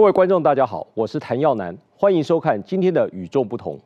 各位观众，大家好，我是谭耀南，欢迎收看今天的《与众不同》。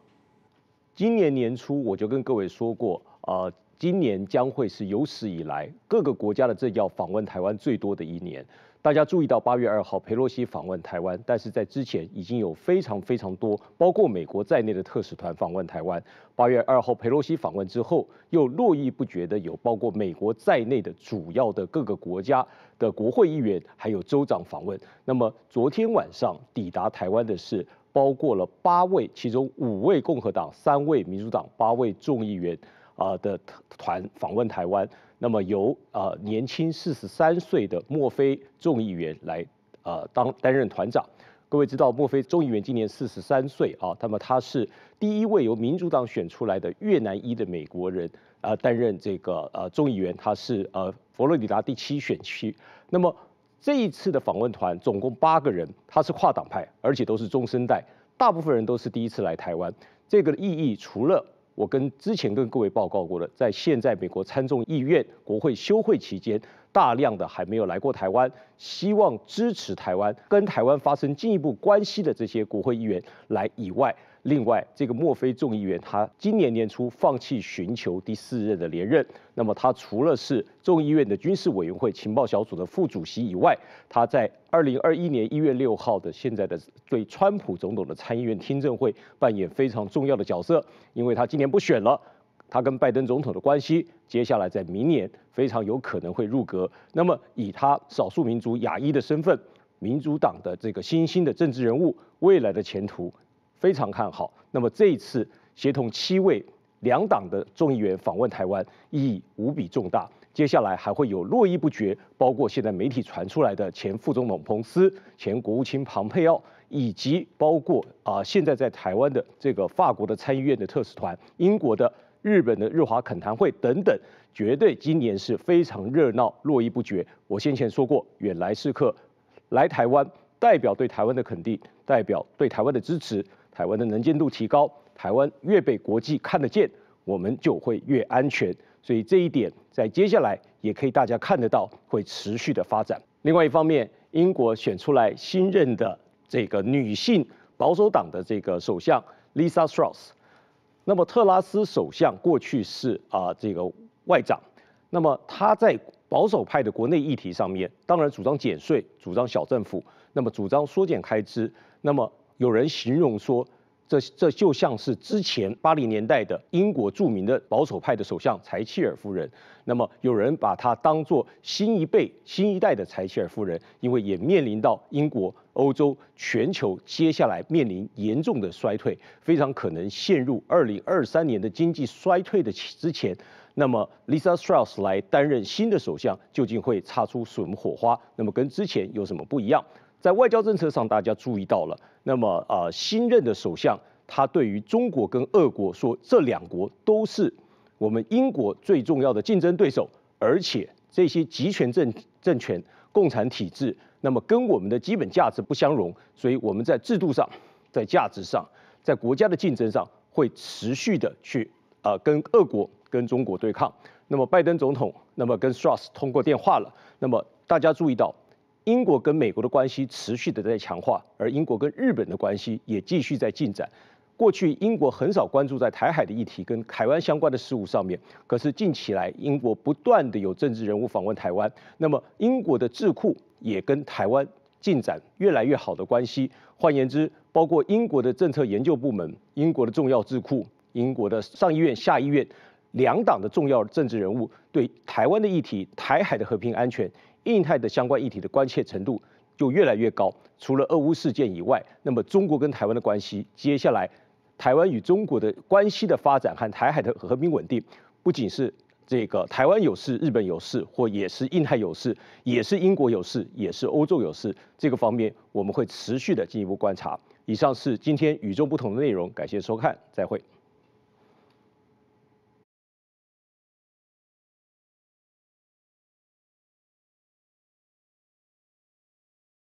今年年初我就跟各位说过啊。今年将会是有史以来各个国家的政要访问台湾最多的一年。大家注意到，八月二号佩洛西访问台湾，但是在之前已经有非常非常多，包括美国在内的特使团访问台湾。八月二号佩洛西访问之后，又络绎不绝的有包括美国在内的主要的各个国家的国会议员，还有州长访问。那么昨天晚上抵达台湾的是包括了八位，其中五位共和党，三位民主党，八位众议员。啊的团访问台湾，那么由啊年轻四十三岁的墨菲众议员来啊当担任团长。各位知道墨菲众议员今年四十三岁啊，那么他是第一位由民主党选出来的越南裔的美国人啊担任这个呃众议员，他是呃佛罗里达第七选区。那么这一次的访问团总共八个人，他是跨党派，而且都是中生代，大部分人都是第一次来台湾。这个意义除了。我跟之前跟各位报告过了，在现在美国参众议院国会休会期间。大量的还没有来过台湾，希望支持台湾、跟台湾发生进一步关系的这些国会议员来以外，另外这个墨菲众议员他今年年初放弃寻求第四任的连任，那么他除了是众议院的军事委员会情报小组的副主席以外，他在二零二一年一月六号的现在的对川普总统的参议院听证会扮演非常重要的角色，因为他今年不选了。他跟拜登总统的关系，接下来在明年非常有可能会入阁。那么以他少数民族亚裔的身份，民主党的这个新兴的政治人物，未来的前途非常看好。那么这一次协同七位两党的众议员访问台湾，意义无比重大。接下来还会有络绎不绝，包括现在媒体传出来的前副总统彭斯、前国务卿庞佩奥，以及包括啊现在在台湾的这个法国的参议院的特使团、英国的。日本的日华恳谈会等等，绝对今年是非常热闹，络绎不绝。我先前说过，远来是客，来台湾代表对台湾的肯定，代表对台湾的支持。台湾的能见度提高，台湾越被国际看得见，我们就会越安全。所以这一点在接下来也可以大家看得到，会持续的发展。另外一方面，英国选出来新任的这个女性保守党的这个首相 Lisa t r r o s s 那么特拉斯首相过去是啊这个外长，那么他在保守派的国内议题上面，当然主张减税，主张小政府，那么主张缩减开支，那么有人形容说。这这就像是之前八零年代的英国著名的保守派的首相柴契尔夫人，那么有人把她当作新一辈、新一代的柴契尔夫人，因为也面临到英国、欧洲、全球接下来面临严重的衰退，非常可能陷入二零二三年的经济衰退的之前，那么 Lisa Strauss 来担任新的首相，究竟会擦出什么火花？那么跟之前有什么不一样？在外交政策上，大家注意到了。那么，呃，新任的首相他对于中国跟俄国说，这两国都是我们英国最重要的竞争对手，而且这些集权政政权、共产体制，那么跟我们的基本价值不相容，所以我们在制度上、在价值上、在国家的竞争上，会持续的去呃跟俄国、跟中国对抗。那么，拜登总统那么跟 Strauss 通过电话了。那么，大家注意到。英国跟美国的关系持续的在强化，而英国跟日本的关系也继续在进展。过去英国很少关注在台海的议题跟台湾相关的事务上面，可是近起来，英国不断的有政治人物访问台湾，那么英国的智库也跟台湾进展越来越好的关系。换言之，包括英国的政策研究部门、英国的重要智库、英国的上议院、下议院两党的重要政治人物对台湾的议题、台海的和平安全。印太的相关议题的关切程度就越来越高。除了俄乌事件以外，那么中国跟台湾的关系，接下来台湾与中国的关系的发展和台海的和平稳定，不仅是这个台湾有事，日本有事，或也是印太有事，也是英国有事，也是欧洲有事，这个方面我们会持续的进一步观察。以上是今天与众不同的内容，感谢收看，再会。